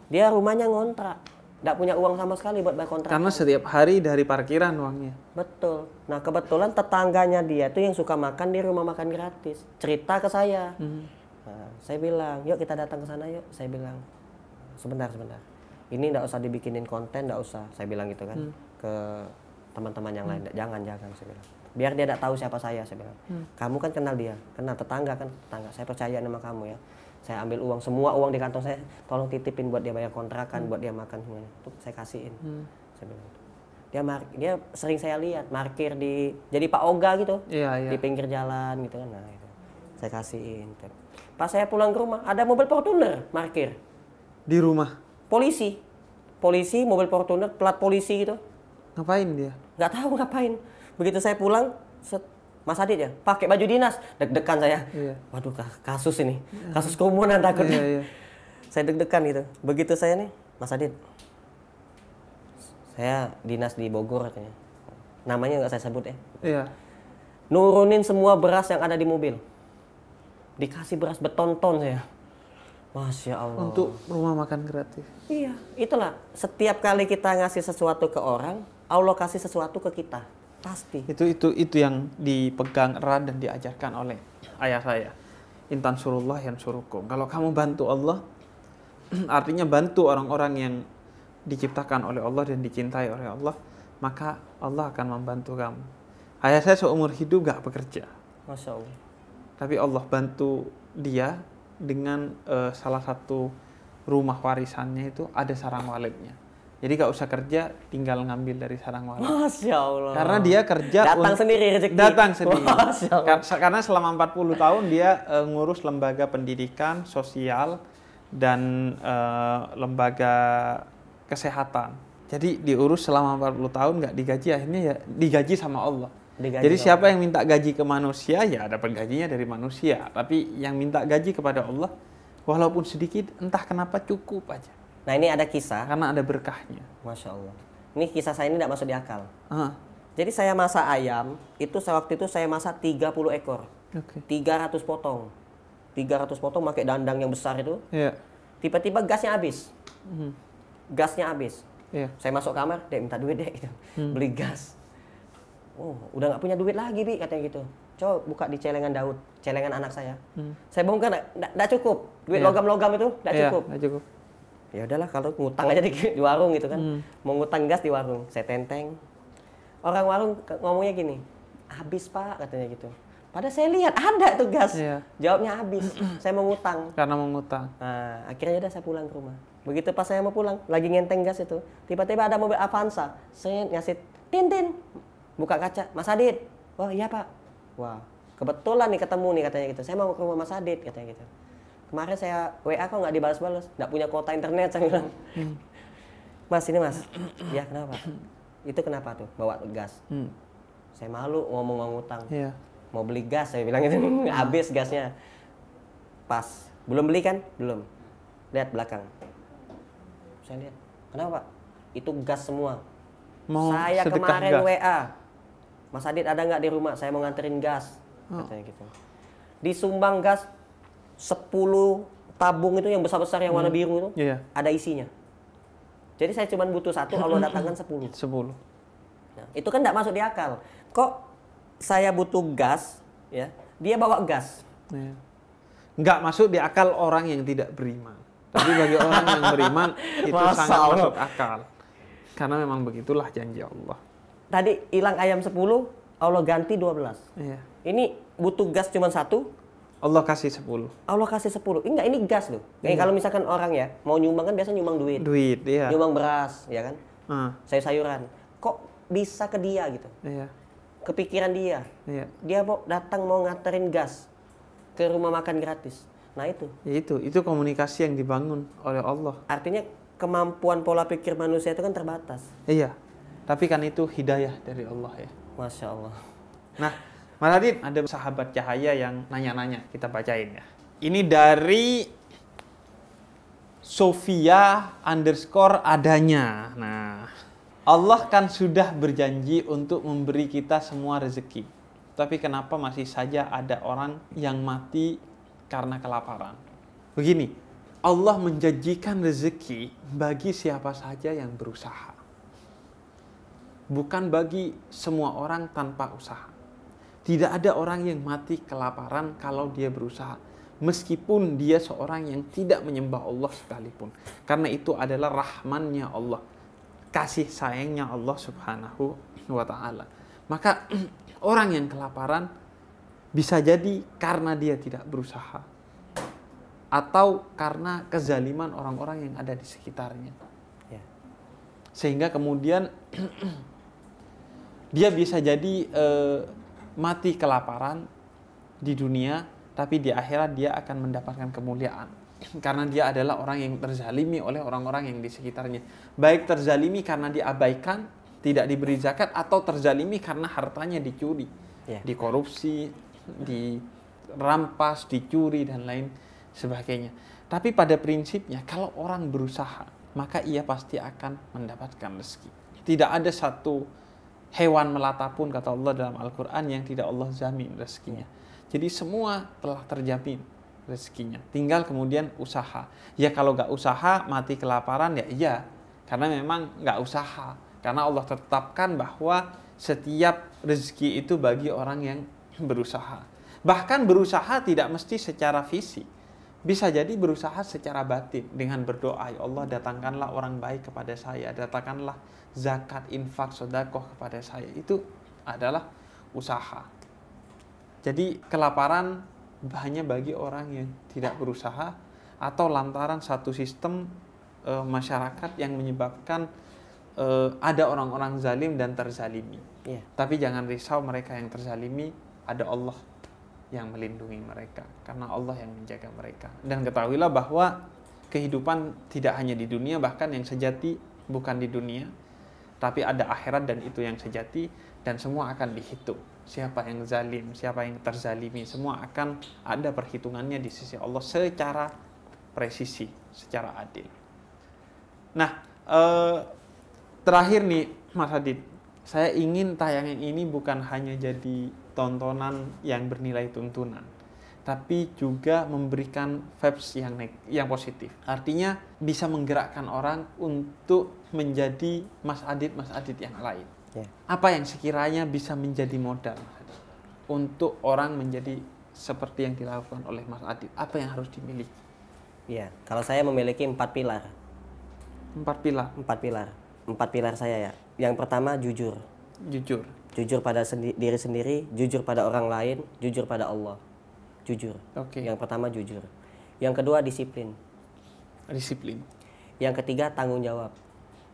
dia rumahnya ngontrak Nggak punya uang sama sekali buat bayar kontrakan. Karena setiap hari dari parkiran uangnya. Betul. Nah kebetulan tetangganya dia tuh yang suka makan di rumah makan gratis. Cerita ke saya. Hmm. Nah, saya bilang, yuk kita datang ke sana yuk. Saya bilang, sebentar sebentar. Ini nggak usah dibikinin konten, nggak usah. Saya bilang gitu kan hmm. ke teman-teman yang hmm. lain. Jangan jangan saya bilang. Biar dia tidak tahu siapa saya, saya bilang. Hmm. Kamu kan kenal dia, kenal tetangga kan tetangga. Saya percaya nama kamu ya saya ambil uang semua uang di kantong saya tolong titipin buat dia bayar kontrakan hmm. buat dia makan semuanya itu saya kasihin hmm. saya bilang gitu. dia mar dia sering saya lihat markir di jadi pak oga gitu iya, iya. di pinggir jalan gitu kan nah itu saya kasihin gitu. pas saya pulang ke rumah ada mobil Fortuner markir di rumah polisi polisi mobil Fortuner plat polisi gitu ngapain dia nggak tahu ngapain begitu saya pulang set, Mas Adit ya, pakai baju dinas, deg-degan saya. Yeah. Waduh, kasus ini, iya. kasus kerumunan takutnya. Yeah, yeah. Saya deg-degan gitu. Begitu saya nih, Mas Adit, saya dinas di Bogor katanya. Namanya nggak saya sebut ya. Iya. Nurunin semua beras yang ada di mobil. Dikasih beras beton-ton saya. Masya Allah. Untuk rumah makan gratis. Iya, itulah. Setiap kali kita ngasih sesuatu ke orang, Allah kasih sesuatu ke kita. Pasti. Itu itu itu yang dipegang erat dan diajarkan oleh ayah saya. Intan surullah yang surukum. Kalau kamu bantu Allah, artinya bantu orang-orang yang diciptakan oleh Allah dan dicintai oleh Allah, maka Allah akan membantu kamu. Ayah saya seumur hidup gak bekerja. Masya Allah. Tapi Allah bantu dia dengan uh, salah satu rumah warisannya itu ada sarang waletnya. Jadi gak usah kerja, tinggal ngambil dari sarang walet. Masya Allah. Karena dia kerja datang untuk, sendiri rezeki. Datang sendiri. Masya Allah. Karena selama 40 tahun dia uh, ngurus lembaga pendidikan, sosial dan uh, lembaga kesehatan. Jadi diurus selama 40 tahun gak digaji, akhirnya ya digaji sama Allah. Digaji Jadi siapa Allah. yang minta gaji ke manusia ya dapat gajinya dari manusia. Tapi yang minta gaji kepada Allah walaupun sedikit entah kenapa cukup aja. Nah ini ada kisah. Karena ada berkahnya. Masya Allah. Ini kisah saya ini tidak masuk di akal. Uh Jadi saya masak ayam, itu saya waktu itu saya masak 30 ekor. Okay. 300 potong. 300 potong pakai dandang yang besar itu. tiba Tiba-tiba gasnya habis. Mhm. Gasnya habis. Yeah. Saya masuk kamar, dek minta duit dek gitu. Hmm. Beli gas. Oh, udah nggak punya duit lagi, Bi, katanya gitu. Coba buka di celengan Daud, celengan anak saya. Hmm. Saya bongkar, nggak cukup. Duit iya. logam-logam yeah. itu nggak yeah, cukup ya udahlah kalau ngutang oh. aja di, di warung gitu kan hmm. mau ngutang gas di warung saya tenteng orang warung ngomongnya gini habis pak katanya gitu pada saya lihat ada tuh gas. Iya. Jawabnya habis. saya mau ngutang. Karena mau ngutang. Nah, akhirnya udah saya pulang ke rumah. Begitu pas saya mau pulang, lagi ngenteng gas itu, tiba-tiba ada mobil Avanza. Saya ngasih tintin. Buka kaca, Mas Adit. Wah, oh, iya Pak. Wah, kebetulan nih ketemu nih katanya gitu. Saya mau ke rumah Mas Adit katanya gitu kemarin saya WA kok nggak dibalas-balas nggak punya kuota internet saya bilang hmm. mas ini mas ya kenapa itu kenapa tuh bawa gas hmm. saya malu ngomong ngomong utang, yeah. mau beli gas saya bilang itu habis gasnya pas belum beli kan belum lihat belakang saya lihat kenapa pak itu gas semua mau saya kemarin gas. WA Mas Adit ada nggak di rumah saya mau nganterin gas oh. katanya gitu disumbang gas 10 tabung itu yang besar-besar yang warna hmm. biru itu yeah. Iya. ada isinya. Jadi saya cuma butuh satu, Allah datangkan 10. 10. Nah, itu kan tidak masuk di akal. Kok saya butuh gas, ya dia bawa gas. Yeah. Nggak masuk di akal orang yang tidak beriman. Tapi bagi orang yang beriman itu Masa sangat Allah. masuk akal. Karena memang begitulah janji Allah. Tadi hilang ayam 10, Allah ganti 12. Iya. Yeah. Ini butuh gas cuma satu, Allah kasih 10. Allah kasih 10. Ini enggak ini gas loh. Kayak iya. kalau misalkan orang ya mau nyumbang kan biasa nyumbang duit. Duit, iya. Nyumbang beras, ya kan? Uh. Sayur-sayuran. Kok bisa ke dia gitu? Iya. Kepikiran dia. Iya. Dia mau datang mau nganterin gas ke rumah makan gratis. Nah, itu. Ya itu, itu komunikasi yang dibangun oleh Allah. Artinya kemampuan pola pikir manusia itu kan terbatas. Iya. Tapi kan itu hidayah dari Allah ya. Masya Allah. Nah, Mas Adit, ada sahabat cahaya yang nanya-nanya. Kita bacain ya. Ini dari Sofia underscore adanya. Nah, Allah kan sudah berjanji untuk memberi kita semua rezeki. Tapi kenapa masih saja ada orang yang mati karena kelaparan? Begini, Allah menjanjikan rezeki bagi siapa saja yang berusaha. Bukan bagi semua orang tanpa usaha tidak ada orang yang mati kelaparan kalau dia berusaha. Meskipun dia seorang yang tidak menyembah Allah sekalipun. Karena itu adalah rahmannya Allah. Kasih sayangnya Allah subhanahu wa ta'ala. Maka orang yang kelaparan bisa jadi karena dia tidak berusaha. Atau karena kezaliman orang-orang yang ada di sekitarnya. Ya. Sehingga kemudian dia bisa jadi... Eh, mati kelaparan di dunia, tapi di akhirat dia akan mendapatkan kemuliaan karena dia adalah orang yang terzalimi oleh orang-orang yang di sekitarnya. Baik terzalimi karena diabaikan, tidak diberi zakat, atau terzalimi karena hartanya dicuri, yeah. dikorupsi, dirampas, dicuri, dan lain sebagainya. Tapi pada prinsipnya, kalau orang berusaha, maka ia pasti akan mendapatkan rezeki. Tidak ada satu hewan melata pun kata Allah dalam Al-Quran yang tidak Allah jamin rezekinya. Jadi semua telah terjamin rezekinya. Tinggal kemudian usaha. Ya kalau nggak usaha mati kelaparan ya iya. Karena memang nggak usaha. Karena Allah tetapkan bahwa setiap rezeki itu bagi orang yang berusaha. Bahkan berusaha tidak mesti secara fisik. Bisa jadi berusaha secara batin dengan berdoa, ya Allah datangkanlah orang baik kepada saya, datangkanlah zakat, infak, sodakoh kepada saya itu adalah usaha. Jadi kelaparan hanya bagi orang yang tidak berusaha atau lantaran satu sistem e, masyarakat yang menyebabkan e, ada orang-orang zalim dan terzalimi. Yeah. Tapi jangan risau mereka yang terzalimi, ada Allah yang melindungi mereka karena Allah yang menjaga mereka. Dan ketahuilah bahwa kehidupan tidak hanya di dunia bahkan yang sejati bukan di dunia tapi ada akhirat dan itu yang sejati dan semua akan dihitung siapa yang zalim siapa yang terzalimi semua akan ada perhitungannya di sisi Allah secara presisi secara adil nah eh, terakhir nih Mas Hadid saya ingin tayangan ini bukan hanya jadi tontonan yang bernilai tuntunan tapi juga memberikan vibes yang neg yang positif. Artinya bisa menggerakkan orang untuk menjadi Mas Adit, Mas Adit yang lain. Yeah. Apa yang sekiranya bisa menjadi modal untuk orang menjadi seperti yang dilakukan oleh Mas Adit? Apa yang harus dimiliki? Ya, yeah. kalau saya memiliki empat pilar. Empat pilar. Empat pilar. Empat pilar saya ya. Yang pertama jujur. Jujur. Jujur pada sendi diri sendiri, jujur pada orang lain, jujur pada Allah jujur. Okay. Yang pertama jujur. Yang kedua disiplin. Disiplin. Yang ketiga tanggung jawab.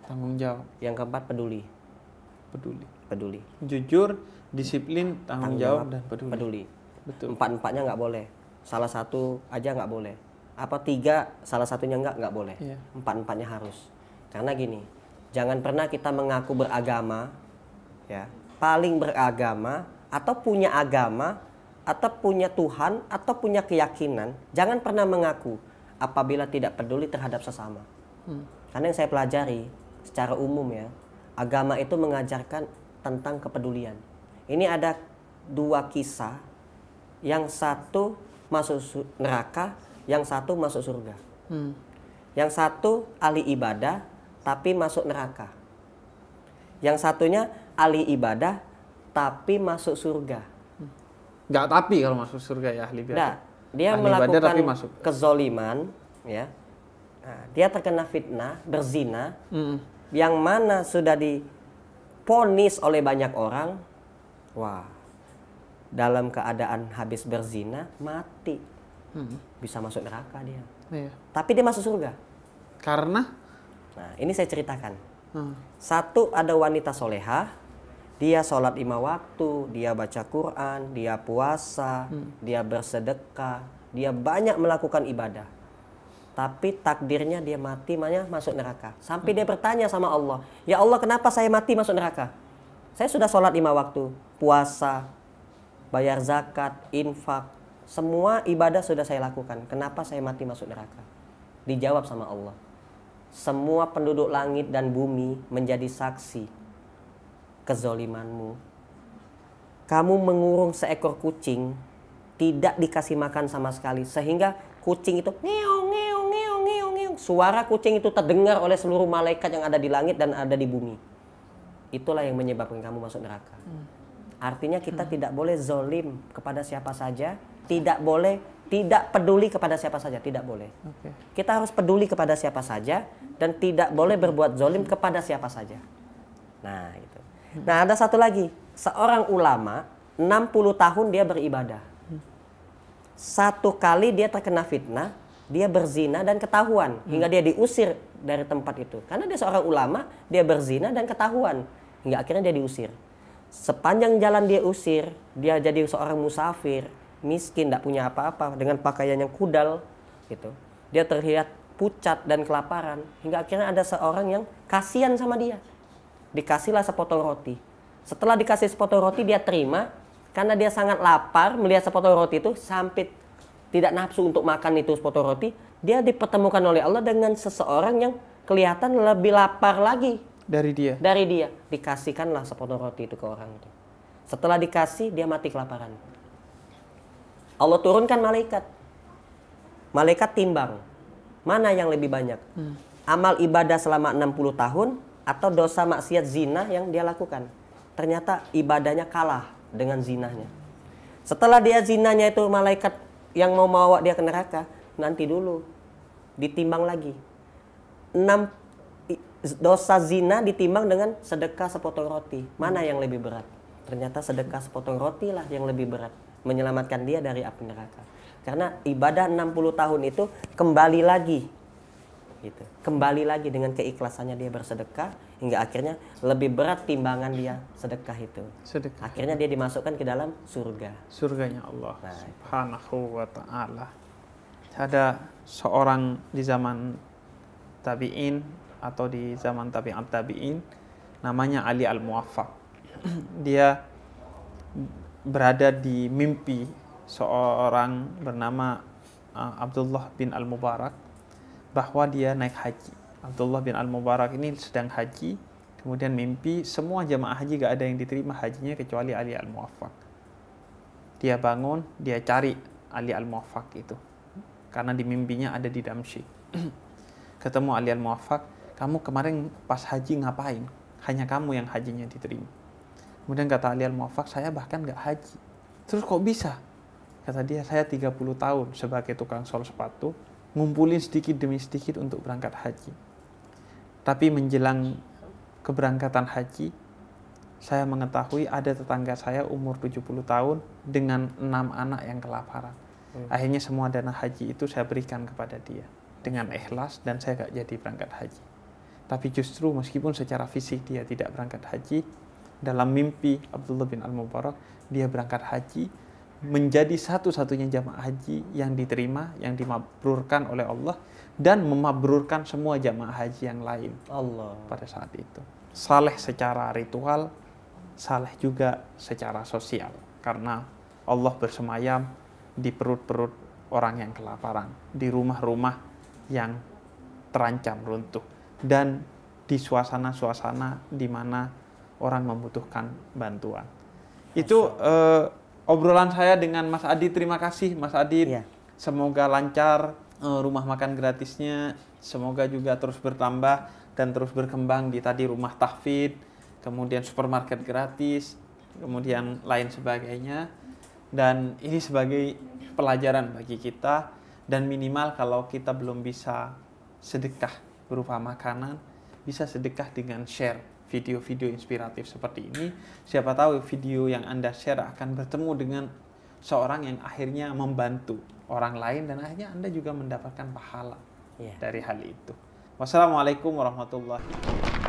Tanggung jawab. Yang keempat peduli. Peduli. Peduli. Jujur, disiplin, tanggung, tanggung jawab, jawab dan peduli. Peduli. Betul. Empat-empatnya nggak boleh. Salah satu aja nggak boleh. Apa tiga salah satunya nggak nggak boleh. Yeah. Empat-empatnya harus. Karena gini, jangan pernah kita mengaku beragama, ya paling beragama atau punya agama atau punya Tuhan atau punya keyakinan, jangan pernah mengaku apabila tidak peduli terhadap sesama. Hmm. Karena yang saya pelajari secara umum ya, agama itu mengajarkan tentang kepedulian. Ini ada dua kisah, yang satu masuk neraka, yang satu masuk surga. Hmm. Yang satu ahli ibadah tapi masuk neraka. Yang satunya ahli ibadah tapi masuk surga nggak tapi kalau masuk surga ya ahli biasa. Nah, dia ahli melakukan badar, tapi masuk. kezoliman, ya. Nah, dia terkena fitnah, berzina, mm. yang mana sudah diponis oleh banyak orang. Wah, dalam keadaan habis berzina mati, mm. bisa masuk neraka dia. Yeah. Tapi dia masuk surga. Karena? Nah, ini saya ceritakan. Hmm. Satu ada wanita soleha, dia sholat lima waktu, dia baca Quran, dia puasa, hmm. dia bersedekah, dia banyak melakukan ibadah. Tapi takdirnya dia mati, makanya masuk neraka. Sampai hmm. dia bertanya sama Allah, ya Allah kenapa saya mati masuk neraka? Saya sudah sholat lima waktu, puasa, bayar zakat, infak, semua ibadah sudah saya lakukan. Kenapa saya mati masuk neraka? Dijawab sama Allah. Semua penduduk langit dan bumi menjadi saksi kezolimanmu. Kamu mengurung seekor kucing, tidak dikasih makan sama sekali. Sehingga kucing itu ngeong, ngeong, ngeong, ngeong, ngeong. Suara kucing itu terdengar oleh seluruh malaikat yang ada di langit dan ada di bumi. Itulah yang menyebabkan kamu masuk neraka. Hmm. Artinya kita hmm. tidak boleh zolim kepada siapa saja, tidak boleh tidak peduli kepada siapa saja tidak boleh. Okay. Kita harus peduli kepada siapa saja dan tidak boleh berbuat zolim kepada siapa saja. Nah, itu. Nah, ada satu lagi. Seorang ulama 60 tahun dia beribadah. Satu kali dia terkena fitnah, dia berzina dan ketahuan hingga dia diusir dari tempat itu. Karena dia seorang ulama, dia berzina dan ketahuan hingga akhirnya dia diusir. Sepanjang jalan dia usir, dia jadi seorang musafir, miskin, tidak punya apa-apa, dengan pakaian yang kudal, gitu. Dia terlihat pucat dan kelaparan hingga akhirnya ada seorang yang kasihan sama dia dikasihlah sepotong roti. Setelah dikasih sepotong roti dia terima karena dia sangat lapar melihat sepotong roti itu sampai tidak nafsu untuk makan itu sepotong roti, dia dipertemukan oleh Allah dengan seseorang yang kelihatan lebih lapar lagi dari dia. Dari dia dikasihkanlah sepotong roti itu ke orang itu. Setelah dikasih dia mati kelaparan. Allah turunkan malaikat. Malaikat timbang. Mana yang lebih banyak? Hmm. Amal ibadah selama 60 tahun atau dosa maksiat zina yang dia lakukan. Ternyata ibadahnya kalah dengan zinahnya. Setelah dia zinanya itu malaikat yang mau bawa dia ke neraka, nanti dulu ditimbang lagi. 6 dosa zina ditimbang dengan sedekah sepotong roti. Mana yang lebih berat? Ternyata sedekah sepotong roti lah yang lebih berat menyelamatkan dia dari api neraka. Karena ibadah 60 tahun itu kembali lagi gitu. Kembali lagi dengan keikhlasannya dia bersedekah hingga akhirnya lebih berat timbangan dia sedekah itu. Sedekah. Akhirnya dia dimasukkan ke dalam surga. Surganya Allah nah, Subhanahu wa taala. Ada seorang di zaman tabi'in atau di zaman tabi'at tabi'in namanya Ali Al-Muwaffaq. dia berada di mimpi seorang bernama uh, Abdullah bin Al-Mubarak bahwa dia naik haji. Abdullah bin Al-Mubarak ini sedang haji, kemudian mimpi semua jamaah haji gak ada yang diterima hajinya kecuali Ali Al-Muwaffaq. Dia bangun, dia cari Ali Al-Muwaffaq itu. Karena di mimpinya ada di Damsyik. Ketemu Ali Al-Muwaffaq, kamu kemarin pas haji ngapain? Hanya kamu yang hajinya diterima. Kemudian kata Ali Al-Muwaffaq, saya bahkan gak haji. Terus kok bisa? Kata dia, saya 30 tahun sebagai tukang sol sepatu, ngumpulin sedikit demi sedikit untuk berangkat haji. Tapi menjelang keberangkatan haji, saya mengetahui ada tetangga saya umur 70 tahun dengan enam anak yang kelaparan. Hmm. Akhirnya semua dana haji itu saya berikan kepada dia dengan ikhlas dan saya gak jadi berangkat haji. Tapi justru meskipun secara fisik dia tidak berangkat haji, dalam mimpi Abdullah bin Al-Mubarak dia berangkat haji menjadi satu-satunya jamaah haji yang diterima, yang dimabrurkan oleh Allah dan memabrurkan semua jamaah haji yang lain Allah pada saat itu. Saleh secara ritual, saleh juga secara sosial karena Allah bersemayam di perut-perut orang yang kelaparan, di rumah-rumah yang terancam runtuh dan di suasana-suasana di mana orang membutuhkan bantuan. Itu eh, obrolan saya dengan Mas Adi. Terima kasih Mas Adi. Ya. Semoga lancar eh, rumah makan gratisnya. Semoga juga terus bertambah dan terus berkembang di tadi rumah tahfid, kemudian supermarket gratis, kemudian lain sebagainya. Dan ini sebagai pelajaran bagi kita dan minimal kalau kita belum bisa sedekah berupa makanan, bisa sedekah dengan share video-video inspiratif seperti ini. Siapa tahu video yang Anda share akan bertemu dengan seorang yang akhirnya membantu orang lain dan akhirnya Anda juga mendapatkan pahala yeah. dari hal itu. Wassalamualaikum warahmatullahi wabarakatuh.